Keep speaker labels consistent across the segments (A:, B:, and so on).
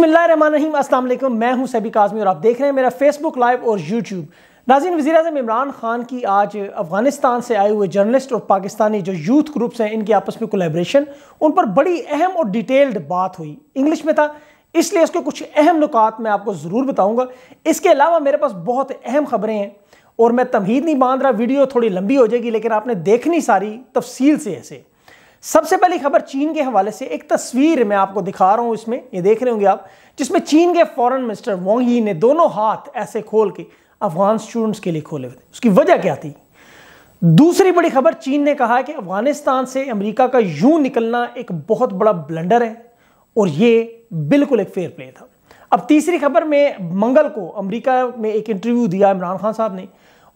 A: बिसमीम असल मैं हूं सभी काजमी और आप देख रहे हैं मेरा फेसबुक लाइव और यूट्यूब नाजीन वजी अजम इमरान खान की आज अफगानिस्तान से आए हुए जर्नलिस्ट और पाकिस्तानी जो यूथ ग्रुप्स हैं इनके आपस में कोलेब्रेशन उन पर बड़ी अहम और डिटेल्ड बात हुई इंग्लिश में था इसलिए इसके कुछ अहम नुकात मैं आपको ज़रूर बताऊँगा इसके अलावा मेरे पास बहुत अहम खबरें हैं और मैं तमहीद नहीं बांध रहा वीडियो थोड़ी लंबी हो जाएगी लेकिन आपने देखनी सारी तफसील से ऐसे सबसे पहली खबर चीन के हवाले से एक तस्वीर मैं आपको दिखा रहा हूं इसमें ये देख रहे होंगे आप जिसमें चीन के फॉरेन मिनिस्टर वोंग ने दोनों हाथ ऐसे खोल के अफगान स्टूडेंट्स के लिए खोले हुए थे उसकी वजह क्या थी दूसरी बड़ी खबर चीन ने कहा कि अफगानिस्तान से अमेरिका का यूं निकलना एक बहुत बड़ा ब्लंडर है और ये बिल्कुल एक फेयर प्ले था अब तीसरी खबर में मंगल को अमेरिका में एक इंटरव्यू दिया इमरान खान साहब ने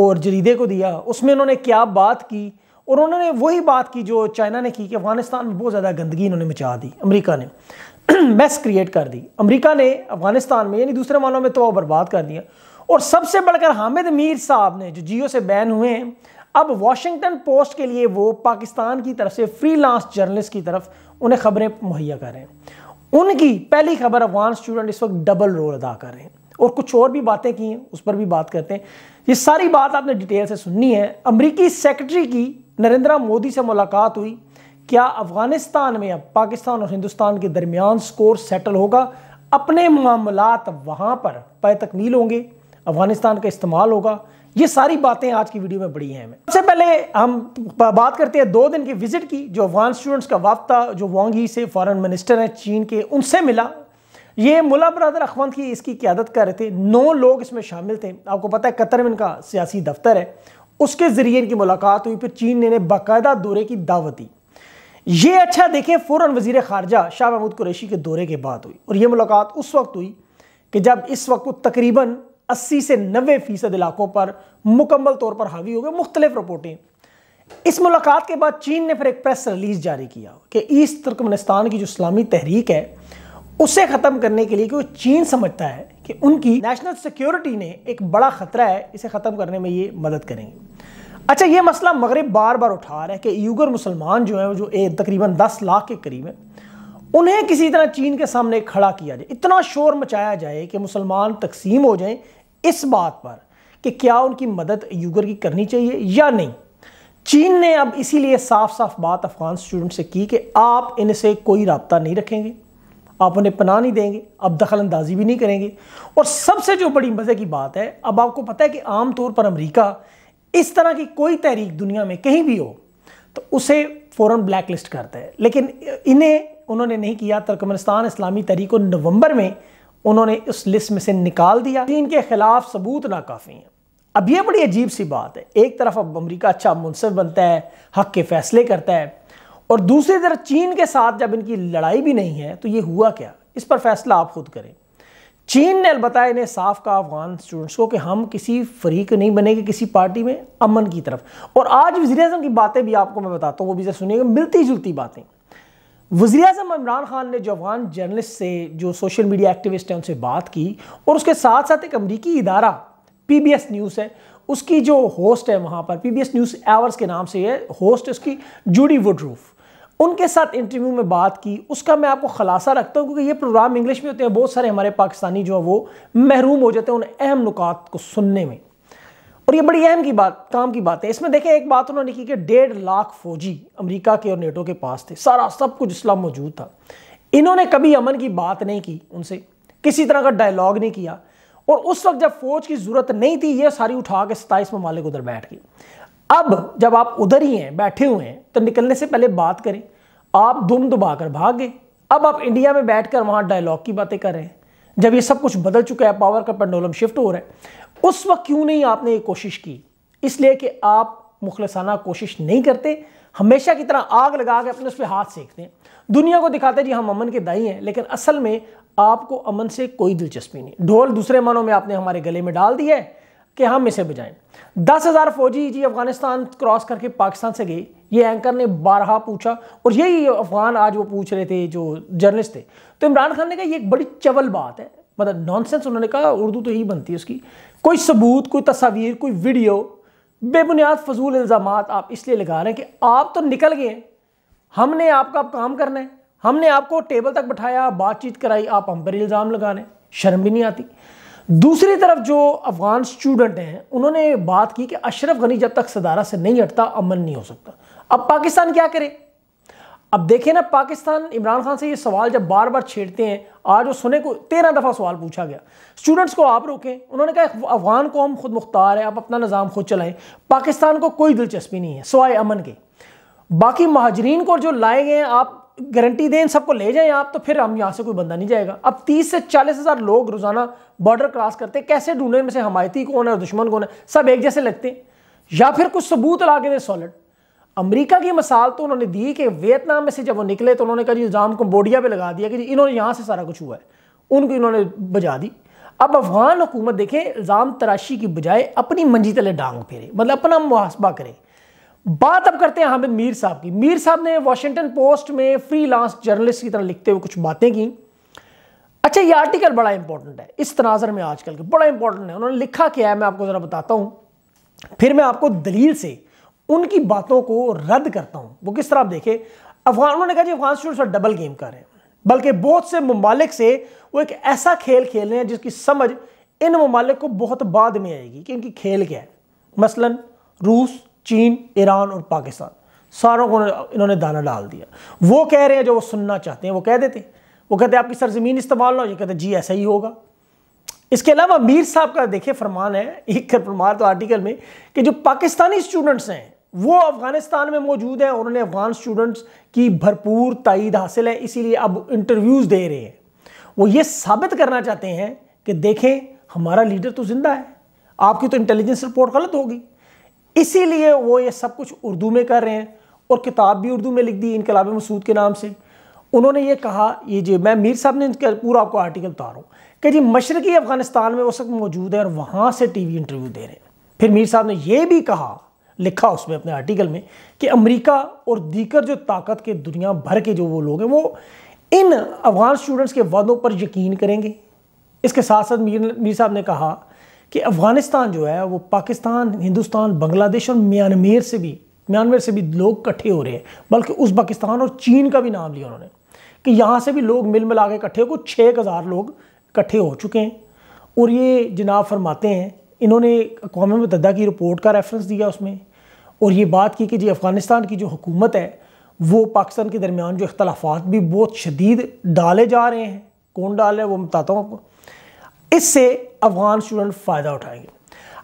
A: और जरीदे को दिया उसमें उन्होंने क्या बात की और उन्होंने वही बात की जो चाइना ने की कि अफगानिस्तान में बहुत ज़्यादा गंदगी इन्होंने मचा दी अमेरिका ने मैस क्रिएट कर दी अमेरिका ने अफगानिस्तान में यानी दूसरे मानों में तो बर्बाद कर दिया और सबसे बढ़कर हामिद मीर साहब ने जो जियो से बैन हुए हैं अब वॉशिंगटन पोस्ट के लिए वो पाकिस्तान की तरफ से फ्रीलांस जर्नलिस्ट की तरफ उन्हें खबरें मुहैया कर रहे हैं उनकी पहली खबर अफगान स्टूडेंट इस वक्त डबल रोल अदा कर रहे हैं और कुछ और भी बातें की हैं उस पर भी बात करते हैं ये सारी बात आपने डिटेल से सुननी है अमरीकी सेक्रेटरी की नरेंद्र मोदी से मुलाकात हुई क्या अफगानिस्तान में अब पाकिस्तान और हिंदुस्तान के दरमियान स्कोर सेटल होगा अपने मामला वहां पर पाए तकमील होंगे अफगानिस्तान का इस्तेमाल होगा ये सारी बातें आज की वीडियो में बड़ी हैं सबसे पहले हम बात करते हैं दो दिन की विजिट की जो अफगान स्टूडेंट्स का वाफ्ता जो वांगी से फॉरेन मिनिस्टर हैं चीन के उनसे मिला ये मुला बरदर अखवंत की इसकी क्यादत कर रहे थे नौ लोग इसमें शामिल थे आपको पता है कतर में इनका सियासी दफ्तर है उसके जरिए इनकी मुलाकात हुई फिर चीन ने बाकायदा दौरे की दावत दी ये अच्छा देखें फ़ौरन वजीर खारजा शाह महमूद कुरैशी के दौरे के बाद हुई और ये मुलाकात उस वक्त हुई कि जब इस वक्त तकरीबन 80 से 90 फ़ीसद इलाकों पर मुकम्मल तौर पर हावी हो गए मुख्तलिफ रिपोर्टें इस मुलाकात के बाद चीन ने फिर एक प्रेस रिलीज जारी किया कि ईस्ट तुर्कमनिस्तान की जो इस्लामी तहरीक है उसे ख़त्म करने के लिए क्योंकि चीन समझता है कि उनकी नेशनल सिक्योरिटी ने एक बड़ा ख़तरा है इसे ख़त्म करने में ये मदद करेंगे अच्छा ये मसला मगरब बार बार उठा रहा है कि यूगर मुसलमान जो है जो तकरीबन दस लाख के करीब है उन्हें किसी तरह चीन के सामने खड़ा किया जाए इतना शोर मचाया जाए कि मुसलमान तकसीम हो जाए इस बात पर कि क्या उनकी मदद यूगर की करनी चाहिए या नहीं चीन ने अब इसीलिए साफ साफ बात अफगान स्टूडेंट से की कि आप इनसे कोई रबता नहीं रखेंगे आप उन्हें पना नहीं देंगे अब दखल अंदाजी भी नहीं करेंगे और सबसे जो बड़ी मज़े की बात है अब आपको पता है कि आमतौर पर अमरीका इस तरह की कोई तहरीक दुनिया में कहीं भी हो तो उसे फ़ौरन ब्लैक लिस्ट करते हैं लेकिन इन्हें उन्होंने नहीं किया तुर्कमेनिस्तान इस्लामी तहरीक को नवंबर में उन्होंने उस लिस्ट में से निकाल दिया चीन के खिलाफ सबूत नाकाफ़ी हैं अब ये बड़ी अजीब सी बात है एक तरफ अब अमरीका अच्छा मुनसिफ बनता है हक के फैसले करता है और दूसरी तरफ चीन के साथ जब इनकी लड़ाई भी नहीं है तो ये हुआ क्या इस पर फैसला आप खुद करें चीन ने अलबत्ता इन्हें साफ का अफगान स्टूडेंट्स को कि हम किसी फरीक नहीं बनेंगे किसी पार्टी में अमन की तरफ और आज वजी अजम की बातें भी आपको मैं बताता हूँ वो भी जरा सुनिएगा मिलती जुलती बातें वजी अजम इमरान खान ने जो अफगान जर्नलिस्ट से जो सोशल मीडिया एक्टिविस्ट हैं उनसे बात की और उसके साथ साथ एक अमरीकी इदारा पी बी एस न्यूज़ है उसकी जो होस्ट है वहाँ पर P B S news hour के नाम से है होस्ट उसकी जूडी रूफ उनके साथ इंटरव्यू में बात की उसका मैं आपको खलासा रखता हूँ क्योंकि ये प्रोग्राम इंग्लिश में होते हैं बहुत सारे हमारे पाकिस्तानी जो है वो महरूम हो जाते हैं उन अहम नुकात को सुनने में और ये बड़ी अहम की बात काम की बात है इसमें देखें एक बात उन्होंने की कि डेढ़ लाख फौजी अमरीका के और नेटो के पास थे सारा सब कुछ इस्लाम मौजूद था इन्होंने कभी अमन की बात नहीं की उनसे किसी तरह का डायलॉग नहीं किया और उस वक्त जब फौज की जरूरत नहीं थी ये सारी उठा के सताईस ममालिक उधर बैठ गई अब जब आप उधर ही हैं बैठे हुए हैं तो निकलने से पहले बात करें आप दुम दुबाकर भाग गए अब आप इंडिया में बैठकर वहां डायलॉग की बातें कर रहे हैं जब ये सब कुछ बदल चुका है पावर का पेंडोलम शिफ्ट हो रहा है उस वक्त क्यों नहीं आपने ये कोशिश की इसलिए कि आप मुखलसाना कोशिश नहीं करते हमेशा की तरह आग लगा के अपने उस पर हाथ सेकते हैं दुनिया को दिखाते जी हम अमन के दाई हैं लेकिन असल में आपको अमन से कोई दिलचस्पी नहीं ढोल दूसरे मनों में आपने हमारे गले में डाल दिया है कि हम इसे बजाएं दस हजार फौजी जी अफगानिस्तान क्रॉस करके पाकिस्तान से गई ये एंकर ने बारहा पूछा और यही अफगान आज वो पूछ रहे थे जो जर्नलिस्ट थे तो इमरान खान ने कहा ये एक बड़ी चवल बात है मतलब नॉनसेंस उन्होंने कहा उर्दू तो यही बनती है उसकी कोई सबूत कोई तस्वीर कोई वीडियो बेबुनियाद फजूल इल्ज़ाम आप इसलिए लगा रहे हैं कि आप तो निकल गए हमने आपका काम करना है हमने आपको टेबल तक बैठाया बातचीत कराई आप हम पर इल्ज़ाम लगा रहे हैं शर्म भी नहीं आती दूसरी तरफ जो अफ़गान स्टूडेंट हैं उन्होंने बात की कि अशरफ गनी जब तक सदारा से नहीं हटता अमन नहीं हो सकता अब पाकिस्तान क्या करे अब देखें ना पाकिस्तान इमरान खान से ये सवाल जब बार बार छेड़ते हैं आज वो सुने को तेरह दफ़ा सवाल पूछा गया स्टूडेंट्स को आप रोकें उन्होंने कहा अफगान को हम खुद मुख्तार है आप अपना निज़ाम खुद चलाएं पाकिस्तान को कोई दिलचस्पी नहीं है सवाए अमन के बाकी महाजरीन को जो लाए गए हैं आप गारंटी दें सबको ले जाएं आप तो फिर हम यहाँ से कोई बंदा नहीं जाएगा अब तीस से चालीस हज़ार लोग रोज़ाना बॉर्डर क्रॉस करते हैं कैसे ढूंढने में से हमायती कौन है और दुश्मन कौन है सब एक जैसे लगते हैं या फिर कुछ सबूत ला के दें सॉलिड अमरीका की मिसाल तो उन्होंने दी कि वियतनाम में से जब वो निकले तो उन्होंने कहा जी इल्ज़ाम कम्बोडिया पर लगा दिया कि जी इन्होंने यहाँ से सारा कुछ हुआ है उनको इन्होंने बजा दी अब अफगान हुकूमत देखें इल्ज़ाम तराशी की बजाय अपनी मंजी तले डांग फेरे मतलब अपना मुहासबा करें बात अब करते हैं हमें मीर साहब की मीर साहब ने वॉशिंगटन पोस्ट में फ्रीलांस जर्नलिस्ट की तरह लिखते हुए कुछ बातें की अच्छा ये आर्टिकल बड़ा इंपॉर्टेंट है इस तनाजर में आजकल के बड़ा इंपॉर्टेंट है उन्होंने लिखा क्या है मैं आपको ज़रा बताता हूं फिर मैं आपको दलील से उनकी बातों को रद्द करता हूं वो किस तरह आप देखे अफगान उन्होंने कहा अफगान स्टूडेंट्स डबल गेम कर रहे हैं बल्कि बहुत से ममालिक से वो एक ऐसा खेल खेल रहे हैं जिसकी समझ इन ममालिक को बहुत बाद में आएगी कि इनकी खेल क्या है मसलन रूस चीन ईरान और पाकिस्तान सारों को इन्होंने दाना डाल दिया वो कह रहे हैं जो वो सुनना चाहते हैं वो कह देते वो कहते हैं आपकी सरजमीन इस्तेमाल ना हो ये कहते जी ऐसा ही होगा इसके अलावा मीर साहब का देखिए फरमान है एक फरमान तो आर्टिकल में कि जो पाकिस्तानी स्टूडेंट्स हैं वो अफगानिस्तान में मौजूद हैं और उन्हें अफगान स्टूडेंट्स की भरपूर तइद हासिल है इसीलिए अब इंटरव्यूज़ दे रहे हैं वो ये साबित करना चाहते हैं कि देखें हमारा लीडर तो ज़िंदा है आपकी तो इंटेलिजेंस रिपोर्ट गलत होगी इसीलिए वो ये सब कुछ उर्दू में कर रहे हैं और किताब भी उर्दू में लिख दी इनकलाब मसूद के नाम से उन्होंने ये कहा ये जी मैं मीर साहब ने पूरा आपको आर्टिकल बता हूँ कि जी मशरक़ी अफ़गानिस्तान में उस वक्त मौजूद है और वहाँ से टी वी इंटरव्यू दे रहे हैं फिर मीर साहब ने यह भी कहा लिखा उसमें अपने आर्टिकल में कि अमेरिका और दीगर जो ताकत के दुनिया भर के जो वो लोग हैं वो इन अफ़गान स्टूडेंट्स के वादों पर यकीन करेंगे इसके साथ साथ मीर मीर साहब ने कहा कि अफ़गानिस्तान जो है वो पाकिस्तान हिंदुस्तान बांग्लादेश और म्यांमार से भी म्यांमार से भी लोग इकट्ठे हो रहे हैं बल्कि उस पाकिस्तान और चीन का भी नाम लिया उन्होंने कि यहाँ से भी लोग मिल मिला के इकट्ठे हो छः हज़ार लोग इकट्ठे हो चुके हैं और ये जनाब फरमाते हैं इन्होंने अकवा मतदा की रिपोर्ट का रेफरेंस दिया उसमें और ये बात की कि जी अफ़गानिस्तान की जो हुकूमत है वो पाकिस्तान के दरमियान जो इख्तलाफात भी बहुत शदीद डाले जा रहे हैं कौन डाले वो बताता हूँ आपको इससे अफगान स्टूडेंट फ़ायदा उठाएंगे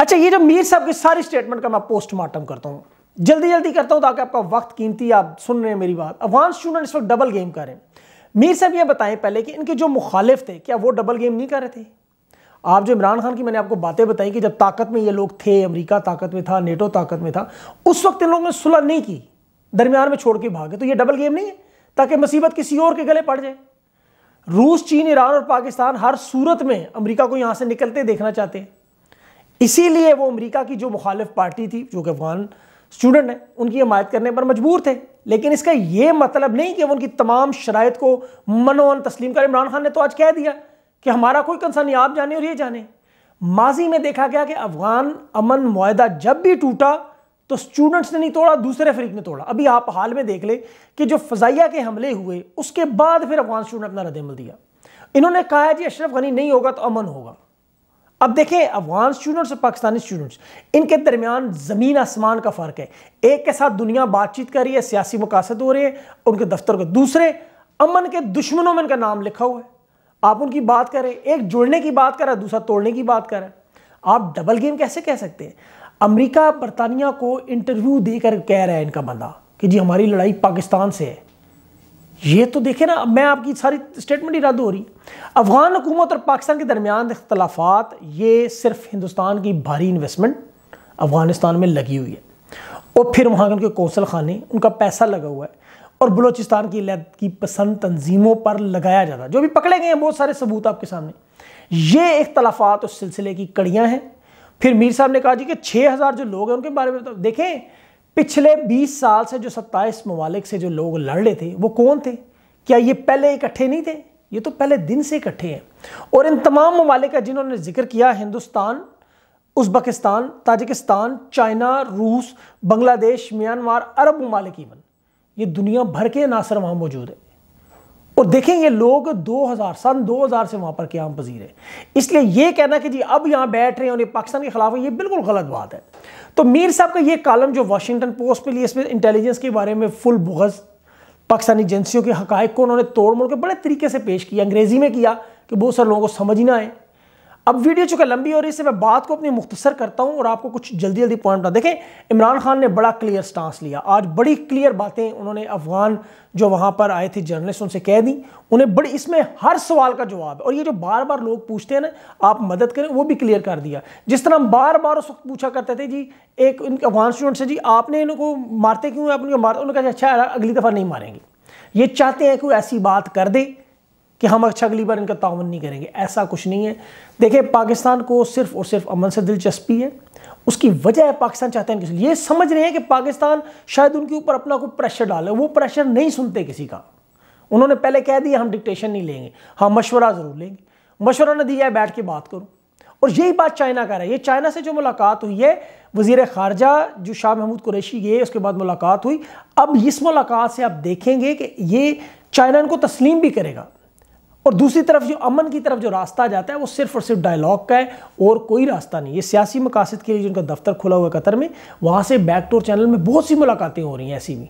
A: अच्छा ये जो मीर साहब के सारे स्टेटमेंट का मैं पोस्टमार्टम करता हूँ जल्दी जल्दी करता हूँ ताकि आपका वक्त कीमती आप सुन रहे हैं मेरी बात अफगान स्टूडेंट इस वक्त डबल गेम कर रहे हैं मीर साहब ये बताएं पहले कि इनके जो मुखालिफ थे क्या वो डबल गेम नहीं कर रहे थे आप जो इमरान खान की मैंने आपको बातें बताई कि जब ताकत में ये लोग थे अमरीका ताकत में था नेटो ताकत में था उस वक्त इन लोगों ने सुलह नहीं की दरमियान में छोड़ के भागे तो ये डबल गेम नहीं है ताकि मुसीबत किसी और के गले पड़ जाए रूस चीन ईरान और पाकिस्तान हर सूरत में अमेरिका को यहाँ से निकलते देखना चाहते हैं इसीलिए वो अमेरिका की जो मुखालिफ पार्टी थी जो कि अफगान स्टूडेंट हैं उनकी हमायत करने पर मजबूर थे लेकिन इसका यह मतलब नहीं कि वो उनकी तमाम शराइ को मनोन तस्लीम कर इमरान खान ने तो आज कह दिया कि हमारा कोई कंसर्न नहीं आप जाने और ये जाने माजी में देखा गया कि अफगान अमन माहा जब भी टूटा तो स्टूडेंट्स ने नहीं तोड़ा दूसरे फरीक ने तोड़ा अभी आप हाल में देख ले कि जो फजाइया के हमले हुए उसके बाद फिर अफगान स्टूडेंट अपना रदमल दिया इन्होंने कहा है जी अशरफ गनी नहीं होगा तो अमन होगा अब देखें अफगान स्टूडेंट्स और पाकिस्तानी स्टूडेंट्स इनके दरमियान ज़मीन आसमान का फ़र्क है एक के साथ दुनिया बातचीत कर रही है सियासी मकासद हो रहे हैं उनके दफ्तर को दूसरे अमन के दुश्मनों में इनका नाम लिखा हुआ है आप उनकी बात करें एक जुड़ने की बात करें दूसरा तोड़ने की बात कर आप डबल गेम कैसे कह सकते हैं अमेरिका बरतानिया को इंटरव्यू देकर कह रहा है इनका बंदा कि जी हमारी लड़ाई पाकिस्तान से है ये तो देखे ना मैं आपकी सारी स्टेटमेंट ही रद्द हो रही अफगान हुकूमत और पाकिस्तान के दरमियान इख्तलाफात ये सिर्फ हिंदुस्तान की भारी इन्वेस्टमेंट अफगानिस्तान में लगी हुई है और फिर वहाँ के उनके कौसल खाने उनका पैसा लगा हुआ है और बलोचिस्तान की लैद की पसंद तंजीमों पर लगाया जा रहा है जो भी पकड़े गए हैं बहुत सारे सबूत आपके सामने ये इख्तलाफात उस सिलसिले की कड़ियाँ हैं फिर मीर साहब ने कहा जी कि 6000 जो लोग हैं उनके बारे में तो देखें पिछले 20 साल से जो 27 ममालिक से जो लोग लड़ रहे थे वो कौन थे क्या ये पहले इकट्ठे नहीं थे ये तो पहले दिन से इकट्ठे हैं और इन तमाम ममालिक का जिन्होंने जिक्र किया हिंदुस्तान उज्बकिस्तान ताजिकिस्तान चाइना रूस बांग्लादेश म्यांमार अरब ममालिक ये दुनिया भर के नासर वहाँ मौजूद है और देखें ये लोग 2000 सन 2000 से वहाँ पर क्या पजीर है इसलिए ये कहना कि जी अब यहाँ बैठ रहे हैं और ये पाकिस्तान के खिलाफ है ये बिल्कुल गलत बात है तो मीर साहब का ये कॉलम जो वाशिंगटन पोस्ट पे लिए इसमें इंटेलिजेंस के बारे में फुल बुगज पाकिस्तानी एजेंसियों के हक को उन्होंने तोड़ मोड़ के बड़े तरीके से पेश किया अंग्रेज़ी में किया कि बहुत सारे लोगों को समझ है ना आए अब वीडियो चूंकि लंबी हो रही है मैं बात को अपनी मुख्तसर करता हूँ और आपको कुछ जल्दी जल्दी पॉइंट बता देखें इमरान खान ने बड़ा क्लियर स्टांस लिया आज बड़ी क्लियर बातें उन्होंने अफगान जो वहाँ पर आए थे जर्नलिस्ट उनसे कह दी उन्हें बड़ी इसमें हर सवाल का जवाब है और ये जो बार बार लोग पूछते हैं ना आप मदद करें वो भी क्लियर कर दिया जिस तरह हम बार बार उस वक्त पूछा करते थे जी एक इनके अफगान स्टूडेंट से जी आपने इनको मारते क्यों आप उनको मारते उन्होंने कहा अच्छा अगली दफ़ा नहीं मारेंगे ये चाहते हैं कि वो ऐसी बात कर दे कि हम अच्छा अगली बार इनका तावन नहीं करेंगे ऐसा कुछ नहीं है देखिए पाकिस्तान को सिर्फ और सिर्फ अमन से दिलचस्पी है उसकी वजह है पाकिस्तान चाहते हैं ये समझ रहे हैं कि पाकिस्तान शायद उनके ऊपर अपना कोई प्रेशर डाले वो प्रेशर नहीं सुनते किसी का उन्होंने पहले कह दिया हम डिक्टेशन नहीं लेंगे हाँ मशवरा ज़रूर लेंगे मशवरा ने दिया है बैठ के बात करूँ और यही बात चाइना का रहा है ये चाइना से जो मुलाकात हुई है वजीर खारजा जो शाह महमूद कुरैशी गए उसके बाद मुलाकात हुई अब इस मुलाकात से आप देखेंगे कि ये चाइना इनको तस्लीम भी करेगा और दूसरी तरफ जो अमन की तरफ जो रास्ता जाता है वो सिर्फ और सिर्फ डायलॉग का है और कोई रास्ता नहीं ये सियासी मकासद के लिए जिनका दफ्तर खुला हुआ कतर में वहाँ से बैकडोर चैनल में बहुत सी मुलाकातें हो रही हैं ऐसी भी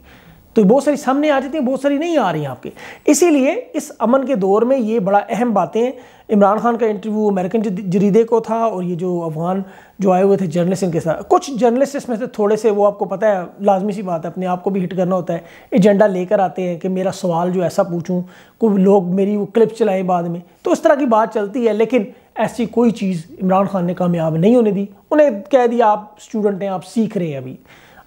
A: तो बहुत सारी सामने आ जाती हैं बहुत सारी नहीं आ रही हैं आपके इसीलिए इस अमन के दौर में ये बड़ा अहम बातें इमरान खान का इंटरव्यू अमेरिकन जरीदे को था और ये जो अफगान जो आए हुए थे जर्नलिस्ट इनके साथ कुछ जर्नलिस्ट इसमें से थोड़े से वो आपको पता है लाजमी सी बात है अपने आप को भी हिट करना होता है एजेंडा लेकर आते हैं कि मेरा सवाल जो ऐसा पूछूँ को लोग मेरी वो क्लिप चलाएं बाद में तो इस तरह की बात चलती है लेकिन ऐसी कोई चीज़ इमरान खान ने कामयाब नहीं होने दी उन्हें कह दिया आप स्टूडेंट हैं आप सीख रहे हैं अभी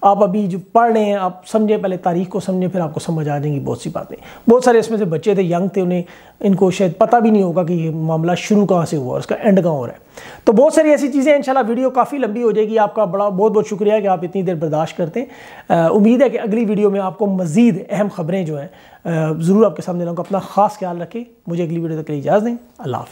A: आप अभी जो पढ़ रहे हैं आप समझें पहले तारीख को समझें फिर आपको समझ आ जाएंगी बहुत सी बातें बहुत सारे इसमें से बच्चे थे यंग थे उन्हें इनको शायद पता भी नहीं होगा कि ये मामला शुरू कहाँ से हुआ और इसका एंड कहाँ हो रहा है तो बहुत सारी ऐसी चीज़ें इंशाल्लाह वीडियो काफ़ी लंबी हो जाएगी आपका बड़ा बहुत बहुत शुक्रिया कि आप इतनी देर बर्दाश्त करते हैं उम्मीद है कि अगली वीडियो में आपको मज़ीद अहम ख़बरें जो हैं ज़रूर आपके सामने लाऊँगा अपना खास ख्याल रखें मुझे अगली वीडियो तक इजाज़ दें अल्लाह